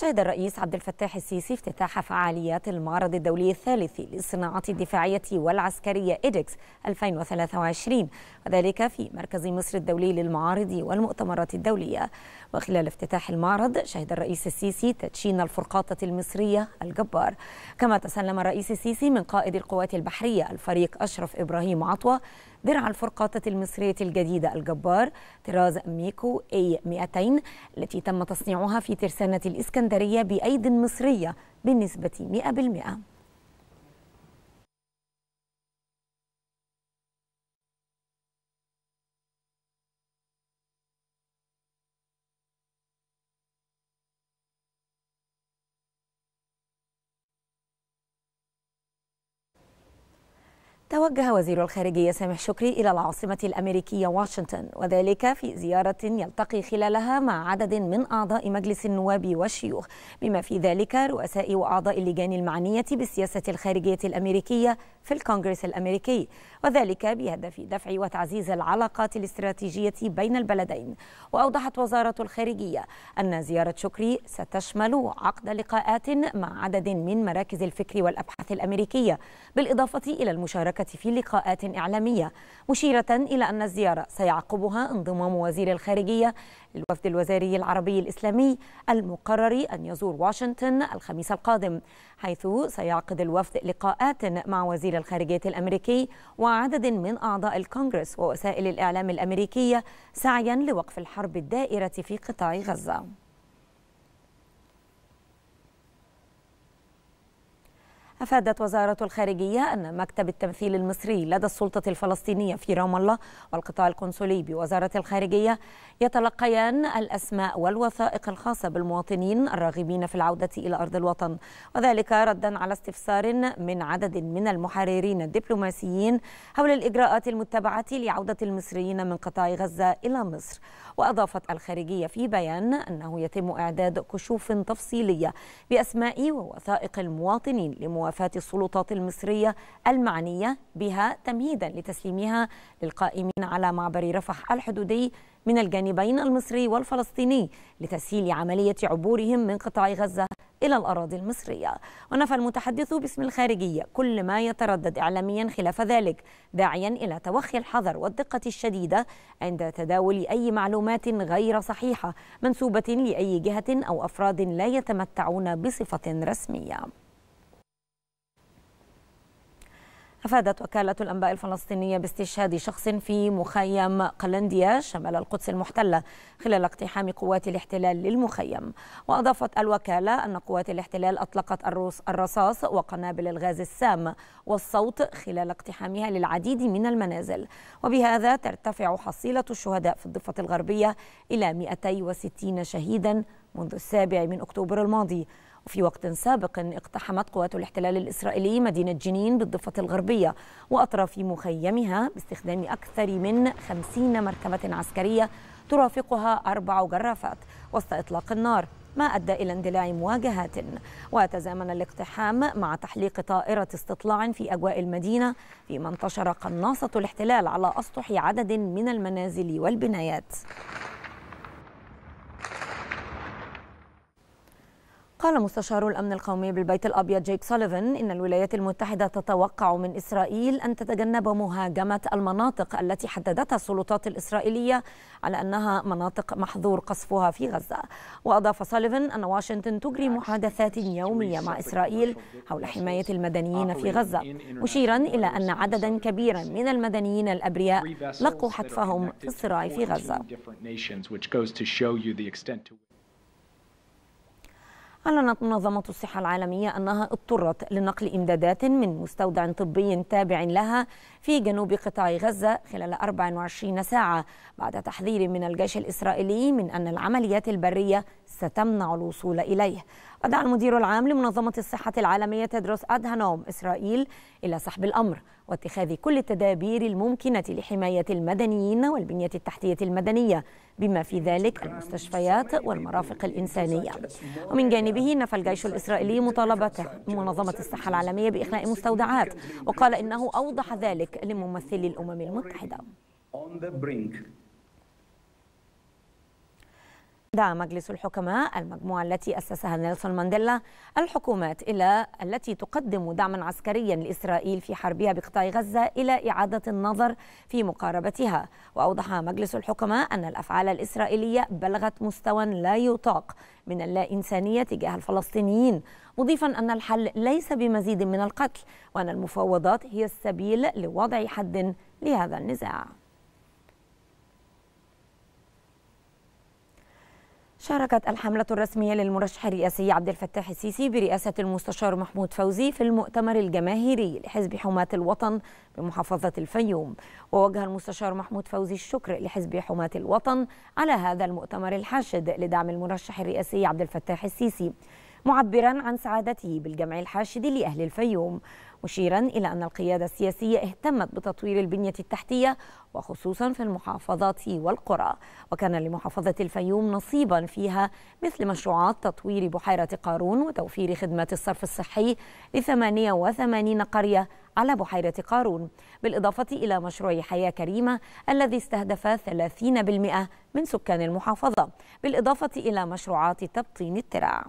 شهد الرئيس عبد الفتاح السيسي افتتاح فعاليات المعرض الدولي الثالث للصناعات الدفاعية والعسكرية إيدكس 2023 وذلك في مركز مصر الدولي للمعارض والمؤتمرات الدولية وخلال افتتاح المعرض شهد الرئيس السيسي تدشين الفرقاطة المصرية الجبار كما تسلم الرئيس السيسي من قائد القوات البحرية الفريق أشرف إبراهيم عطوة درع الفرقاطة المصرية الجديدة الجبار طراز ميكو اي 200 التي تم تصنيعها في ترسانة الإسكندرية بأيد مصرية بنسبة 100% توجه وزير الخارجية سامح شكري إلى العاصمة الأمريكية واشنطن وذلك في زيارة يلتقي خلالها مع عدد من أعضاء مجلس النواب والشيوخ بما في ذلك رؤساء وأعضاء اللجان المعنية بالسياسة الخارجية الأمريكية في الكونغرس الأمريكي وذلك بهدف دفع وتعزيز العلاقات الاستراتيجية بين البلدين وأوضحت وزارة الخارجية أن زيارة شكري ستشمل عقد لقاءات مع عدد من مراكز الفكر والأبحاث الأمريكية بالإضافة إلى المشاركة في لقاءات إعلامية مشيرة إلى أن الزيارة سيعقبها انضمام وزير الخارجية للوفد الوزاري العربي الإسلامي المقرر أن يزور واشنطن الخميس القادم حيث سيعقد الوفد لقاءات مع وزير الخارجية الأمريكي وعدد من أعضاء الكونغرس ووسائل الإعلام الأمريكية سعيا لوقف الحرب الدائرة في قطاع غزة أفادت وزارة الخارجية أن مكتب التمثيل المصري لدى السلطة الفلسطينية في رام الله والقطاع القنصلي بوزارة الخارجية يتلقيان الأسماء والوثائق الخاصة بالمواطنين الراغبين في العودة إلى أرض الوطن وذلك ردا على استفسار من عدد من المحررين الدبلوماسيين حول الإجراءات المتبعة لعودة المصريين من قطاع غزة إلى مصر وأضافت الخارجية في بيان أنه يتم إعداد كشوف تفصيلية بأسماء ووثائق المواطنين لمواطنين موافاة السلطات المصرية المعنية بها تمهيدا لتسليمها للقائمين على معبر رفح الحدودي من الجانبين المصري والفلسطيني لتسهيل عملية عبورهم من قطاع غزة إلى الأراضي المصرية ونفى المتحدث باسم الخارجية كل ما يتردد إعلاميا خلاف ذلك داعيا إلى توخي الحذر والدقة الشديدة عند تداول أي معلومات غير صحيحة منسوبة لأي جهة أو أفراد لا يتمتعون بصفة رسمية أفادت وكالة الأنباء الفلسطينية باستشهاد شخص في مخيم قلنديا شمال القدس المحتلة خلال اقتحام قوات الاحتلال للمخيم وأضافت الوكالة أن قوات الاحتلال أطلقت الرصاص وقنابل الغاز السام والصوت خلال اقتحامها للعديد من المنازل وبهذا ترتفع حصيلة الشهداء في الضفة الغربية إلى 260 شهيدا منذ السابع من أكتوبر الماضي وفي وقت سابق اقتحمت قوات الاحتلال الإسرائيلي مدينة جنين بالضفة الغربية وأطراف مخيمها باستخدام أكثر من خمسين مركبة عسكرية ترافقها أربع جرافات وسط إطلاق النار ما أدى إلى اندلاع مواجهات وتزامن الاقتحام مع تحليق طائرة استطلاع في أجواء المدينة فيما انتشر قناصة الاحتلال على أسطح عدد من المنازل والبنايات قال مستشار الأمن القومي بالبيت الأبيض جيك سوليفان إن الولايات المتحدة تتوقع من إسرائيل أن تتجنب مهاجمة المناطق التي حددتها السلطات الإسرائيلية على أنها مناطق محظور قصفها في غزة وأضاف سوليفان أن واشنطن تجري محادثات يومية مع إسرائيل حول حماية المدنيين في غزة مشيرا إلى أن عددا كبيرا من المدنيين الأبرياء لقوا حتفهم في الصراع في غزة أعلنت منظمة الصحة العالمية أنها اضطرت لنقل إمدادات من مستودع طبي تابع لها في جنوب قطاع غزة خلال 24 ساعة بعد تحذير من الجيش الإسرائيلي من أن العمليات البرية ستمنع الوصول إليه ودعا المدير العام لمنظمة الصحة العالمية تدرس أدهانوم إسرائيل إلى سحب الأمر واتخاذ كل التدابير الممكنة لحماية المدنيين والبنية التحتية المدنية بما في ذلك المستشفيات والمرافق الإنسانية ومن جانبه نفى الجيش الإسرائيلي مطالبته منظمة الصحة العالمية بإخلاء مستودعات وقال إنه أوضح ذلك لممثلي الأمم المتحدة دعا مجلس الحكماء المجموعة التي أسسها نيلسون مانديلا الحكومات إلى التي تقدم دعما عسكريا لإسرائيل في حربها بقطاع غزة إلى إعادة النظر في مقاربتها وأوضح مجلس الحكماء أن الأفعال الإسرائيلية بلغت مستوى لا يطاق من اللا إنسانية تجاه الفلسطينيين مضيفا أن الحل ليس بمزيد من القتل وأن المفاوضات هي السبيل لوضع حد لهذا النزاع شاركت الحملة الرسمية للمرشح الرئاسي عبد الفتاح السيسي برئاسة المستشار محمود فوزي في المؤتمر الجماهيري لحزب حماة الوطن بمحافظة الفيوم ووجه المستشار محمود فوزي الشكر لحزب حماة الوطن على هذا المؤتمر الحاشد لدعم المرشح الرئاسي عبد الفتاح السيسي معبرا عن سعادته بالجمع الحاشد لأهل الفيوم مشيرا إلى أن القيادة السياسية اهتمت بتطوير البنية التحتية وخصوصا في المحافظات والقرى وكان لمحافظة الفيوم نصيبا فيها مثل مشروعات تطوير بحيرة قارون وتوفير خدمات الصرف الصحي ل 88 قرية على بحيرة قارون بالإضافة إلى مشروع حياة كريمة الذي استهدف 30% من سكان المحافظة بالإضافة إلى مشروعات تبطين الترع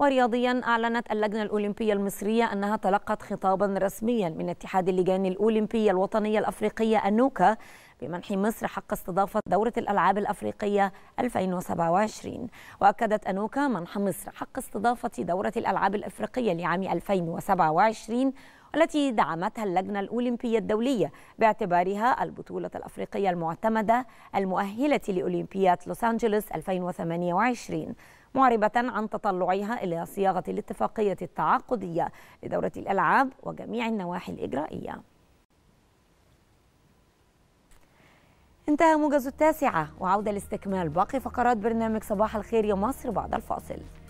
ورياضيا أعلنت اللجنة الأولمبية المصرية أنها تلقت خطابا رسميا من اتحاد اللجان الأولمبية الوطنية الأفريقية أنوكا بمنح مصر حق استضافة دورة الألعاب الأفريقية 2027 وأكدت أنوكا منح مصر حق استضافة دورة الألعاب الأفريقية لعام 2027 التي دعمتها اللجنة الأولمبية الدولية باعتبارها البطولة الأفريقية المعتمدة المؤهلة لأولمبياد لوس أنجلوس 2028 معربة عن تطلعها إلى صياغة الاتفاقية التعاقدية لدورة الألعاب وجميع النواحي الإجرائية انتهى موجز التاسعة وعودة لاستكمال باقي فقرات برنامج صباح الخير يا مصر بعد الفاصل